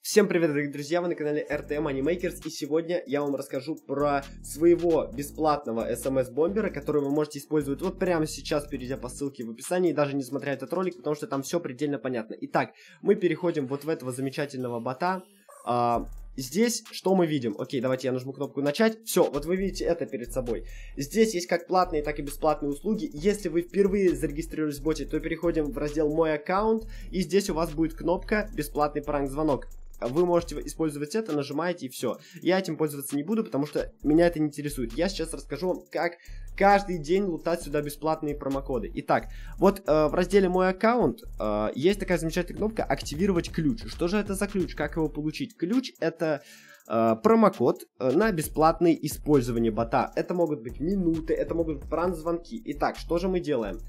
Всем привет, дорогие друзья, вы на канале RTM Animakers, и сегодня я вам расскажу про своего бесплатного SMS-бомбера, эм который вы можете использовать вот прямо сейчас, перейдя по ссылке в описании, даже не смотря этот ролик, потому что там все предельно понятно. Итак, мы переходим вот в этого замечательного бота, а, Здесь что мы видим? Окей, давайте я нажму кнопку начать. Все, вот вы видите это перед собой. Здесь есть как платные, так и бесплатные услуги. Если вы впервые зарегистрировались в боте, то переходим в раздел «Мой аккаунт», и здесь у вас будет кнопка «Бесплатный пранк-звонок» вы можете использовать это, нажимаете и все. Я этим пользоваться не буду, потому что меня это не интересует. Я сейчас расскажу вам, как каждый день лутать сюда бесплатные промокоды. Итак, вот э, в разделе «Мой аккаунт» э, есть такая замечательная кнопка «Активировать ключ». Что же это за ключ? Как его получить? Ключ — это э, промокод э, на бесплатное использование бота. Это могут быть минуты, это могут быть пранк-звонки. Итак, что же мы делаем?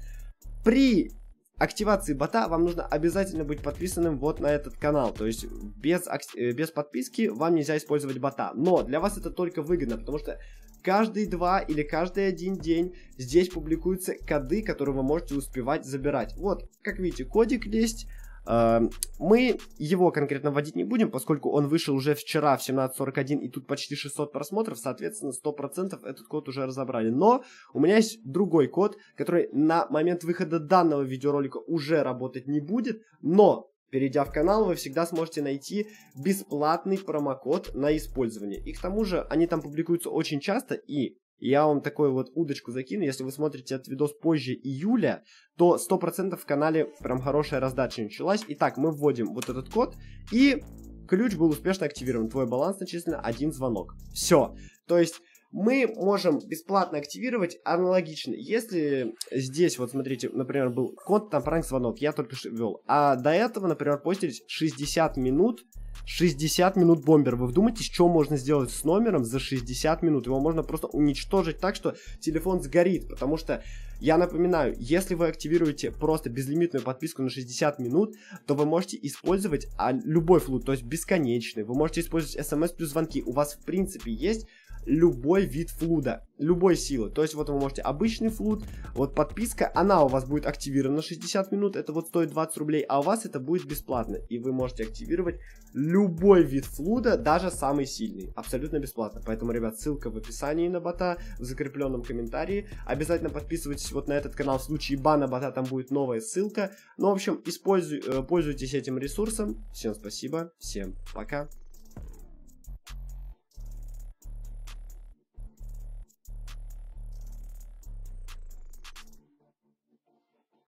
При активации бота вам нужно обязательно быть подписанным вот на этот канал. То есть без, э, без подписки вам нельзя использовать бота. Но для вас это только выгодно, потому что каждые два или каждый один день здесь публикуются коды, которые вы можете успевать забирать. Вот, как видите, кодик есть, Эм, мы его конкретно вводить не будем, поскольку он вышел уже вчера в 17.41 и тут почти 600 просмотров, соответственно 100% этот код уже разобрали. Но у меня есть другой код, который на момент выхода данного видеоролика уже работать не будет, но Перейдя в канал, вы всегда сможете найти бесплатный промокод на использование. И к тому же они там публикуются очень часто, и я вам такую вот удочку закину. Если вы смотрите этот видос позже июля, то 100% в канале прям хорошая раздача началась. Итак, мы вводим вот этот код и ключ был успешно активирован. Твой баланс начислен один звонок. Все. То есть мы можем бесплатно активировать аналогично. Если здесь, вот смотрите, например, был код, там пранк звонок, я только что ввел. А до этого, например, постились 60 минут 60 минут бомбер. Вы вдумайтесь, что можно сделать с номером за 60 минут. Его можно просто уничтожить так, что телефон сгорит. Потому что, я напоминаю, если вы активируете просто безлимитную подписку на 60 минут, то вы можете использовать а, любой флут, то есть бесконечный. Вы можете использовать смс плюс звонки. У вас, в принципе, есть любой вид флуда, любой силы. То есть вот вы можете обычный флуд, вот подписка, она у вас будет активирована 60 минут, это вот стоит 20 рублей, а у вас это будет бесплатно. И вы можете активировать любой вид флуда, даже самый сильный, абсолютно бесплатно. Поэтому, ребят, ссылка в описании на бота, в закрепленном комментарии. Обязательно подписывайтесь вот на этот канал, в случае бана бота там будет новая ссылка. Ну, в общем, используй, э, пользуйтесь этим ресурсом. Всем спасибо, всем пока.